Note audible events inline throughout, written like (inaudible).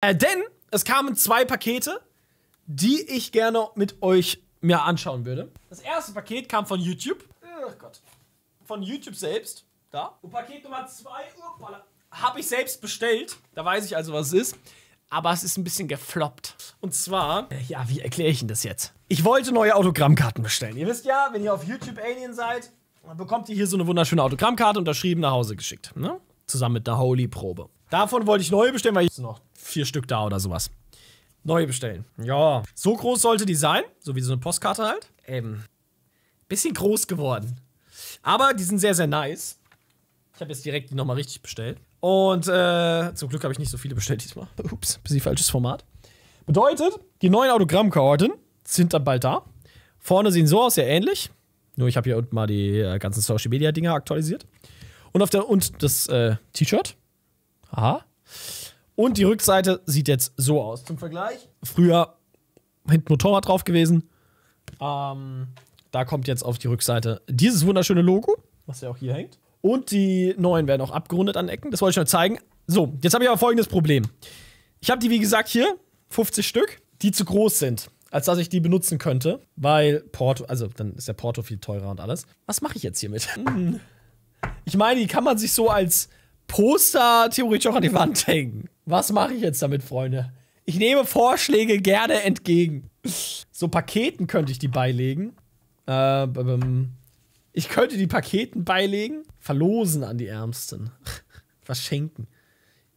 Äh, denn es kamen zwei Pakete, die ich gerne mit euch mir anschauen würde. Das erste Paket kam von YouTube. Ach Gott. Von YouTube selbst. Da. Und Paket Nummer zwei. Oh, habe ich selbst bestellt. Da weiß ich also, was es ist. Aber es ist ein bisschen gefloppt. Und zwar, äh, ja, wie erkläre ich Ihnen das jetzt? Ich wollte neue Autogrammkarten bestellen. Ihr wisst ja, wenn ihr auf YouTube Alien seid, dann bekommt ihr hier so eine wunderschöne Autogrammkarte unterschrieben nach Hause geschickt. Ne? Zusammen mit der Holy-Probe. Davon wollte ich neue bestellen, weil ich noch vier Stück da oder sowas. Neue bestellen. Ja. So groß sollte die sein. So wie so eine Postkarte halt. Ähm. Bisschen groß geworden. Aber die sind sehr, sehr nice. Ich habe jetzt direkt die nochmal richtig bestellt. Und äh, zum Glück habe ich nicht so viele bestellt diesmal. (laughs) Ups, bisschen falsches Format. Bedeutet, die neuen Autogrammkarten sind dann bald da. Vorne sehen so aus, sehr ähnlich. Nur ich habe hier unten mal die äh, ganzen Social Media Dinger aktualisiert. Und auf der und das äh, T-Shirt Aha. Und die Rückseite sieht jetzt so aus. Zum Vergleich, früher hinten Motorrad drauf gewesen. Ähm, da kommt jetzt auf die Rückseite dieses wunderschöne Logo, was ja auch hier hängt. Und die neuen werden auch abgerundet an Ecken. Das wollte ich euch zeigen. So, jetzt habe ich aber folgendes Problem. Ich habe die, wie gesagt, hier 50 Stück, die zu groß sind, als dass ich die benutzen könnte, weil Porto, also dann ist der Porto viel teurer und alles. Was mache ich jetzt hiermit? Hm. Ich meine, die kann man sich so als Poster theoretisch auch an die Wand hängen. Was mache ich jetzt damit, Freunde? Ich nehme Vorschläge gerne entgegen. So Paketen könnte ich die beilegen. Äh, ich könnte die Paketen beilegen, verlosen an die Ärmsten. (laughs) Verschenken.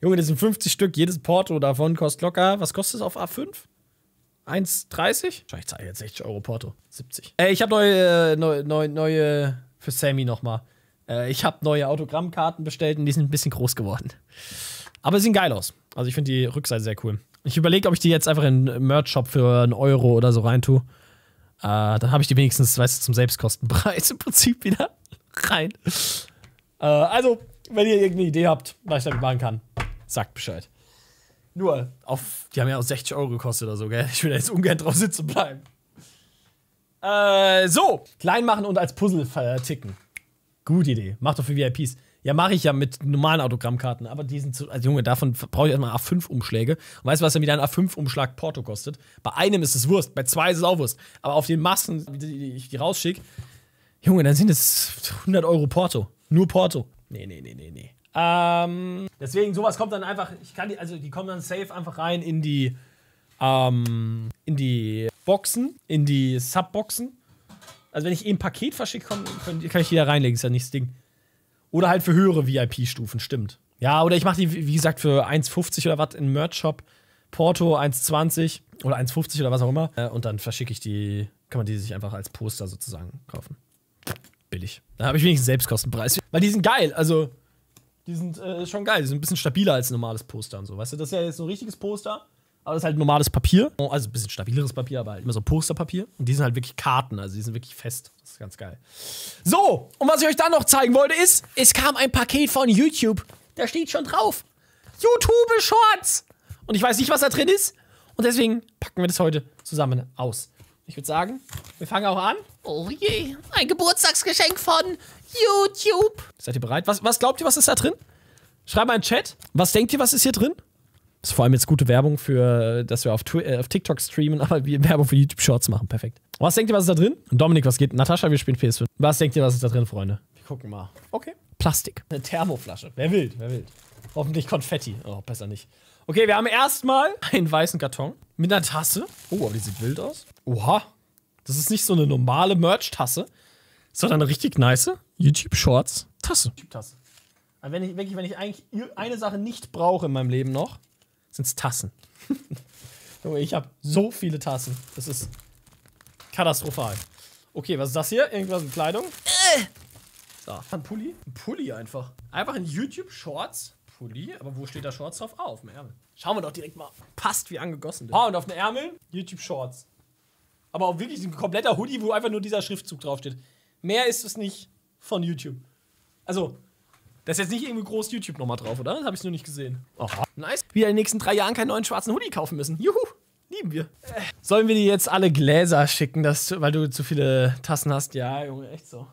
Junge, das sind 50 Stück. Jedes Porto davon kostet locker. Was kostet es auf A5? 1,30? Ich zahle jetzt 60 Euro Porto. 70. Ey, ich habe neue, neue, äh, neue, neue für Sammy nochmal. Äh, ich habe neue Autogrammkarten bestellt und die sind ein bisschen groß geworden. Aber sie sehen geil aus. Also ich finde die Rückseite sehr cool. Ich überlege, ob ich die jetzt einfach in einen Merch-Shop für einen Euro oder so rein tue. Äh, dann habe ich die wenigstens, weißt du, zum Selbstkostenpreis (laughs) im Prinzip wieder rein. Äh, also, wenn ihr irgendeine Idee habt, was ich damit machen kann, sagt Bescheid. Nur, auf, die haben ja auch 60 Euro gekostet oder so, gell? Ich will da jetzt ungern drauf sitzen bleiben. Äh, so, klein machen und als Puzzle verticken. Gute Idee. Mach doch für VIPs. Ja, mache ich ja mit normalen Autogrammkarten, aber die sind zu. Also Junge, davon brauche ich erstmal A5-Umschläge. Und weißt du, was dann wieder ein A5-Umschlag Porto kostet? Bei einem ist es Wurst, bei zwei ist es auch Wurst. Aber auf den Massen, die, ich die rausschicke, Junge, dann sind es 100 Euro Porto. Nur Porto. Nee, nee, nee, nee, nee. Ähm, deswegen, sowas kommt dann einfach, ich kann die, also die kommen dann safe einfach rein in die, ähm, in die Boxen, in die Subboxen also wenn ich eh ein Paket verschicke, kann, kann ich die da reinlegen, ist ja nichts Ding. Oder halt für höhere VIP-Stufen, stimmt. Ja, oder ich mache die, wie gesagt, für 1,50 oder was in Merch-Shop. Porto 1,20 oder 1,50 oder was auch immer. Äh, und dann verschicke ich die, kann man die sich einfach als Poster sozusagen kaufen. Billig. Da habe ich wenigstens Selbstkostenpreis. Weil die sind geil, also die sind äh, schon geil. Die sind ein bisschen stabiler als ein normales Poster und so. Weißt du, das ist ja jetzt so ein richtiges Poster. Aber das ist halt normales Papier. Also ein bisschen stabileres Papier, aber halt immer so Posterpapier. Und die sind halt wirklich Karten, also die sind wirklich fest. Das ist ganz geil. So, und was ich euch dann noch zeigen wollte ist, es kam ein Paket von YouTube. Da steht schon drauf. YouTube Shorts. Und ich weiß nicht, was da drin ist. Und deswegen packen wir das heute zusammen aus. Ich würde sagen, wir fangen auch an. Oh je, ein Geburtstagsgeschenk von YouTube. Seid ihr bereit? Was, was glaubt ihr, was ist da drin? Schreibt mal in den Chat. Was denkt ihr, was ist hier drin? Ist vor allem jetzt gute Werbung für, dass wir auf, äh, auf TikTok streamen, (laughs) aber wir Werbung für YouTube Shorts machen. Perfekt. Was denkt ihr, was ist da drin? Dominik, was geht? Natascha, wir spielen PS5. Was denkt ihr, was ist da drin, Freunde? Wir gucken mal. Okay. Plastik. Eine Thermoflasche. Wer will? Wer will? Hoffentlich Konfetti. Oh, besser nicht. Okay, wir haben erstmal einen weißen Karton mit einer Tasse. Oh, aber die sieht wild aus. Oha. Das ist nicht so eine normale Merch-Tasse, sondern eine richtig nice YouTube-Shorts-Tasse. YouTube-Tasse. Also wenn ich, wenn ich eigentlich eine Sache nicht brauche in meinem Leben noch, sind es Tassen. (laughs) Junge, ich habe so viele Tassen. Das ist katastrophal. Okay, was ist das hier? Irgendwas mit Kleidung? So. Ein Pulli? Ein Pulli einfach. Einfach in YouTube Shorts. Pulli, aber wo steht da Shorts drauf? Ah, auf dem Ärmel. Schauen wir doch direkt mal. Passt wie angegossen. Ah, und auf dem Ärmel YouTube Shorts. Aber auch wirklich ein kompletter Hoodie, wo einfach nur dieser Schriftzug draufsteht. Mehr ist es nicht von YouTube. Also, da ist jetzt nicht irgendwie groß YouTube nochmal drauf, oder? Das habe ich nur nicht gesehen. Aha. nice. Wieder in den nächsten drei Jahren keinen neuen schwarzen Hoodie kaufen müssen. Juhu, lieben wir. Äh. Sollen wir dir jetzt alle Gläser schicken, dass, weil du zu viele Tassen hast? Ja, Junge, echt so.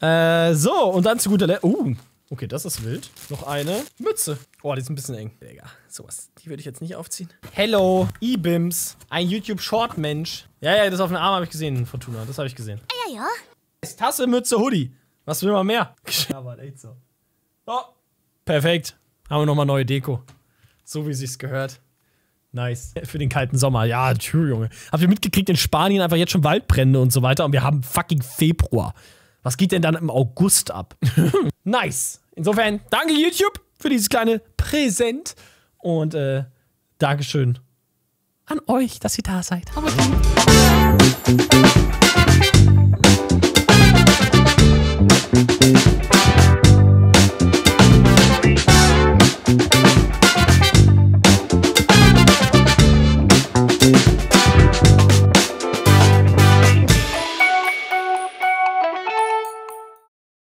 Äh, so, und dann zu guter Letzt. Uh, okay, das ist wild. Noch eine Mütze. Oh, die ist ein bisschen eng. Digga, sowas. Die würde ich jetzt nicht aufziehen. Hello, Ibims. Ein YouTube-Short-Mensch. Ja, ja, das auf dem Arm habe ich gesehen, Fortuna. Das habe ich gesehen. Ja, ja, ja. Tasse, Mütze, Hoodie. Was will man mehr? Ja, echt so. Oh, perfekt. Haben wir nochmal neue Deko. So wie sich's gehört. Nice. Für den kalten Sommer. Ja, tschüss, Junge. Habt ihr mitgekriegt, in Spanien einfach jetzt schon Waldbrände und so weiter und wir haben fucking Februar. Was geht denn dann im August ab? (laughs) nice. Insofern, danke YouTube für dieses kleine Präsent und äh, Dankeschön an euch, dass ihr da seid. Aber dann.